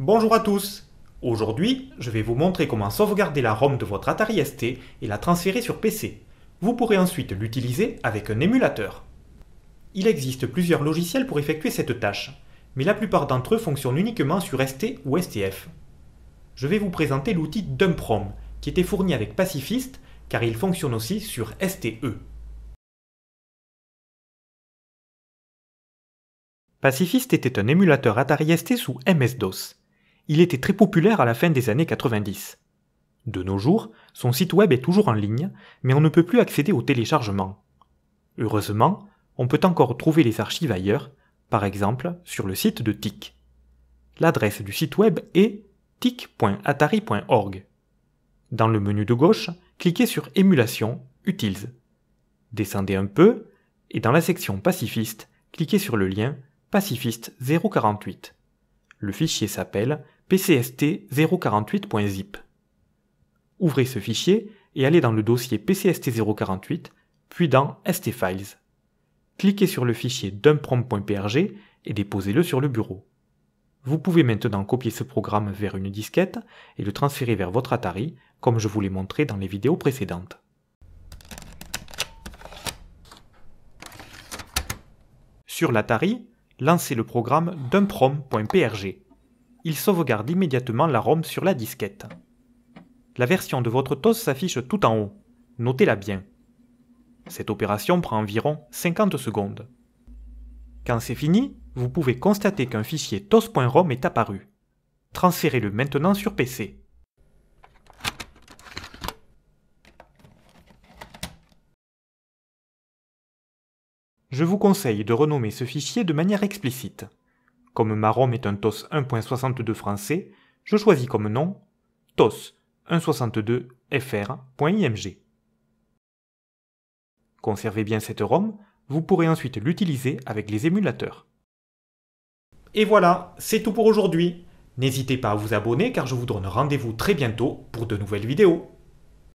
Bonjour à tous Aujourd'hui, je vais vous montrer comment sauvegarder la ROM de votre Atari ST et la transférer sur PC. Vous pourrez ensuite l'utiliser avec un émulateur. Il existe plusieurs logiciels pour effectuer cette tâche, mais la plupart d'entre eux fonctionnent uniquement sur ST ou STF. Je vais vous présenter l'outil DumpROM, qui était fourni avec Pacifist, car il fonctionne aussi sur STE. Pacifist était un émulateur Atari ST sous MS-DOS il était très populaire à la fin des années 90. De nos jours, son site web est toujours en ligne, mais on ne peut plus accéder au téléchargement. Heureusement, on peut encore trouver les archives ailleurs, par exemple sur le site de TIC. L'adresse du site web est tic.atari.org. Dans le menu de gauche, cliquez sur Émulation, Utils ». Descendez un peu, et dans la section Pacifiste, cliquez sur le lien Pacifiste 048. Le fichier s'appelle pcst 048.zip. Ouvrez ce fichier et allez dans le dossier pcst048, puis dans ST-Files. Cliquez sur le fichier dumprom.prg et déposez-le sur le bureau. Vous pouvez maintenant copier ce programme vers une disquette et le transférer vers votre Atari, comme je vous l'ai montré dans les vidéos précédentes. Sur l'Atari, lancez le programme dumprom.prg il sauvegarde immédiatement la ROM sur la disquette. La version de votre TOS s'affiche tout en haut. Notez-la bien. Cette opération prend environ 50 secondes. Quand c'est fini, vous pouvez constater qu'un fichier tos.rom est apparu. Transférez-le maintenant sur PC. Je vous conseille de renommer ce fichier de manière explicite. Comme ma ROM est un TOS 1.62 français, je choisis comme nom TOS 1.62 fr.img. Conservez bien cette ROM, vous pourrez ensuite l'utiliser avec les émulateurs. Et voilà, c'est tout pour aujourd'hui. N'hésitez pas à vous abonner car je vous donne rendez-vous très bientôt pour de nouvelles vidéos.